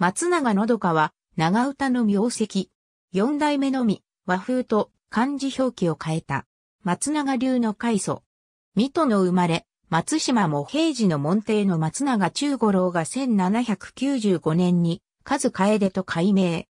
松永のどかは、長唄の名跡。四代目のみ、和風と漢字表記を変えた。松永流の開祖。水戸の生まれ、松島も平時の門弟の松永中五郎が1795年に、数楓と改名。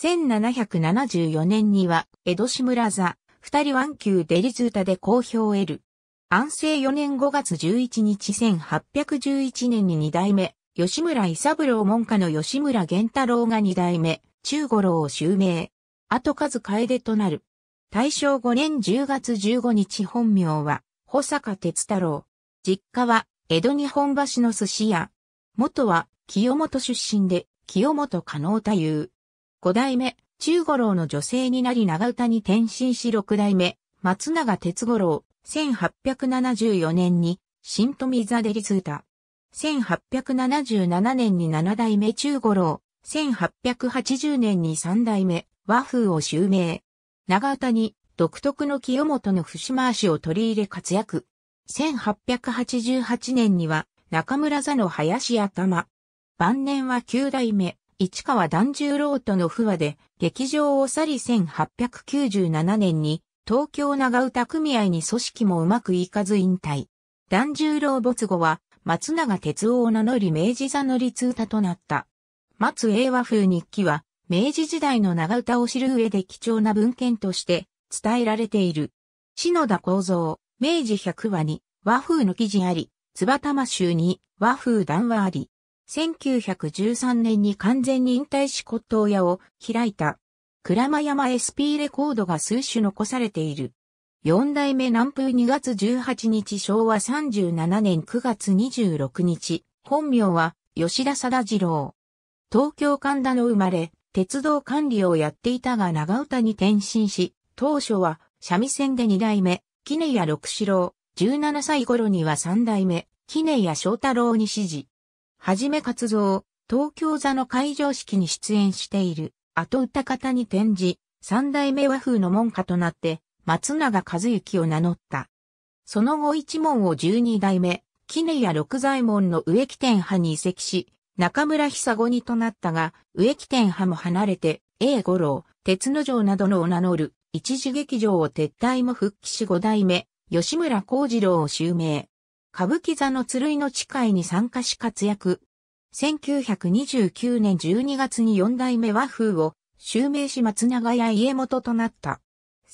1774年には、江戸志村座、二人湾級デリズータで公表を得る。安政4年5月11日1811年に二代目、吉村伊三郎門下の吉村玄太郎が二代目、中五郎を襲名。後数楓となる。大正5年10月15日本名は、保坂哲太郎。実家は、江戸日本橋の寿司屋。元は、清本出身で、清本加納太夫。五代目、中五郎の女性になり長唄に転身し六代目、松永哲五郎、1874年に、新富座で立ズー1877年に7代目中五郎、1880年に3代目和風を襲名。長田に独特の清本の節回しを取り入れ活躍。1888年には中村座の林頭。晩年は9代目市川團十郎との不和で劇場を去り1897年に東京長唄組合に組織もうまくいかず引退。團十郎没後は松永哲夫を名乗り明治座の立歌となった。松英和風日記は、明治時代の長唄を知る上で貴重な文献として伝えられている。篠田構造、明治100話に和風の記事あり、津幡州に和風談話あり、1913年に完全に引退し骨董屋を開いた。倉間山 SP レコードが数種残されている。4代目南風2月18日昭和37年9月26日、本名は吉田貞次郎。東京神田の生まれ、鉄道管理をやっていたが長唄に転身し、当初は三味線で2代目、杵屋六四郎、17歳頃には三代目、杵屋翔太郎に指示。はじめ活動、東京座の会場式に出演している、後歌方に転じ、三代目和風の門下となって、松永和幸を名乗った。その後一門を十二代目、杵屋六左衛門の植木天派に移籍し、中村久子にとなったが、植木天派も離れて、英五郎、鉄之城などのを名乗る、一時劇場を撤退も復帰し五代目、吉村幸次郎を襲名。歌舞伎座の鶴居の地いに参加し活躍。1929年12月に四代目和風を襲名し松永や家元となった。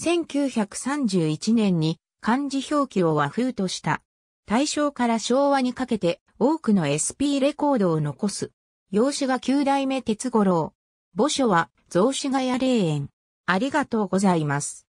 1931年に漢字表記を和風とした。大正から昭和にかけて多くの SP レコードを残す。用紙が九代目鉄五郎。墓所は雑司ヶ谷霊園。ありがとうございます。